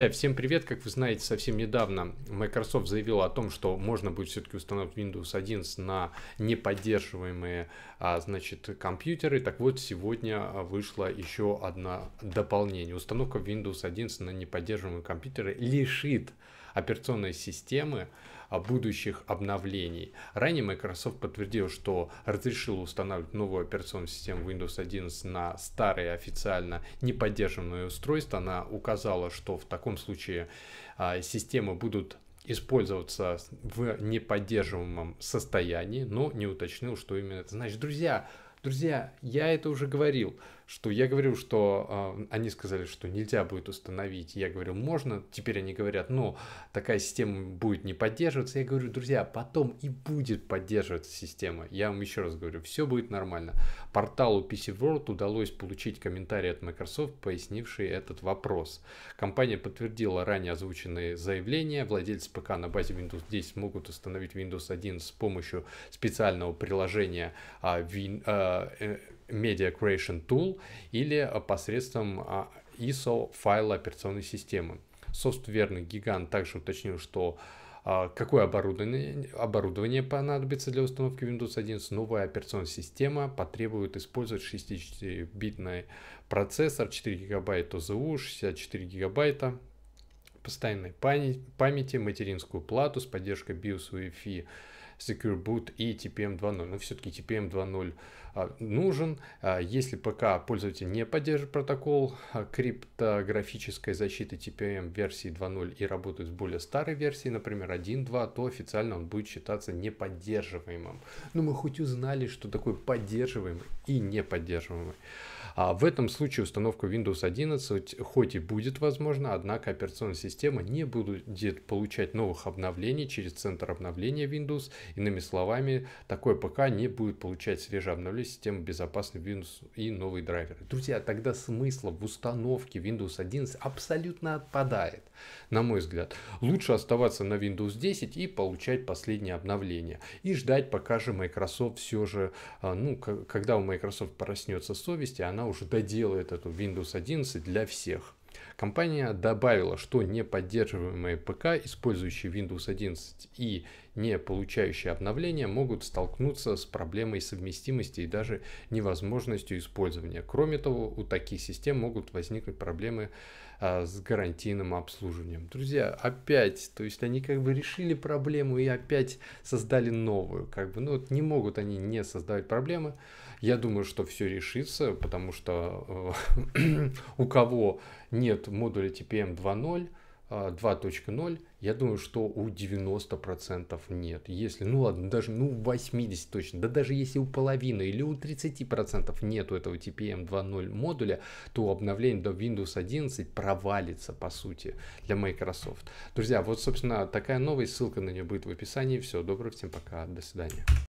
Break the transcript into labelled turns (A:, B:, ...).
A: Э, всем привет! Как вы знаете, совсем недавно Microsoft заявила о том, что можно будет все-таки установить Windows 11 на неподдерживаемые а, значит, компьютеры. Так вот, сегодня а, вышло еще одно дополнение. Установка Windows 11 на неподдерживаемые компьютеры лишит операционной системы а, будущих обновлений. Ранее Microsoft подтвердил, что разрешил устанавливать новую операционную систему Windows 11 на старые официально неподдержанные устройства. Она указала, что в таком случае а, системы будут использоваться в неподдерживаемом состоянии, но не уточнил, что именно это значит. Друзья, друзья, я это уже говорил, что я говорю, что э, они сказали, что нельзя будет установить. Я говорю, можно. Теперь они говорят, но такая система будет не поддерживаться. Я говорю, друзья, потом и будет поддерживаться система. Я вам еще раз говорю, все будет нормально. Порталу PC World удалось получить комментарий от Microsoft, пояснивший этот вопрос. Компания подтвердила ранее озвученные заявления. Владельцы ПК на базе Windows 10 могут установить Windows 11 с помощью специального приложения а, вин, а, э, Media Creation Tool или э, посредством а, ISO файла операционной системы. Софтверный гигант также уточнил, что а, какое оборудование, оборудование понадобится для установки Windows 11. Новая операционная система потребует использовать 60-битный процессор, 4 гигабайта ОЗУ, 64 гигабайта постоянной памяти, материнскую плату с поддержкой BIOS Wi-Fi Secure Boot и TPM 2.0. Но все-таки TPM 2.0 а, нужен. А, если пока пользователь не поддерживает протокол а, криптографической защиты TPM версии 2.0 и работает с более старой версией, например 1.2, то официально он будет считаться неподдерживаемым. Но ну, мы хоть узнали, что такое поддерживаемый и неподдерживаемый. А в этом случае установка Windows 11 хоть и будет возможна, однако операционная система не будет получать новых обновлений через центр обновления Windows Иными словами, такое ПК не будет получать свежее обновление системы безопасности Windows и новые драйверы. Друзья, тогда смысла в установке Windows 11 абсолютно отпадает, на мой взгляд. Лучше оставаться на Windows 10 и получать последние обновления. И ждать, пока же Microsoft все же, а, ну, когда у Microsoft проснется совесть, и она уже доделает эту Windows 11 для всех. Компания добавила, что неподдерживаемые ПК, использующие Windows 11 и не получающие обновления, могут столкнуться с проблемой совместимости и даже невозможностью использования. Кроме того, у таких систем могут возникнуть проблемы а, с гарантийным обслуживанием. Друзья, опять, то есть они как бы решили проблему и опять создали новую, как бы, ну вот не могут они не создавать проблемы. Я думаю, что все решится, потому что э, у кого нет модуля TPM 2.0, 2.0, я думаю, что у 90% нет. Если, ну ладно, даже ну 80 точно, да даже если у половины или у 30% нету этого TPM 2.0 модуля, то обновление до Windows 11 провалится, по сути, для Microsoft. Друзья, вот, собственно, такая новая ссылка на нее будет в описании. Все, доброго, всем пока, до свидания.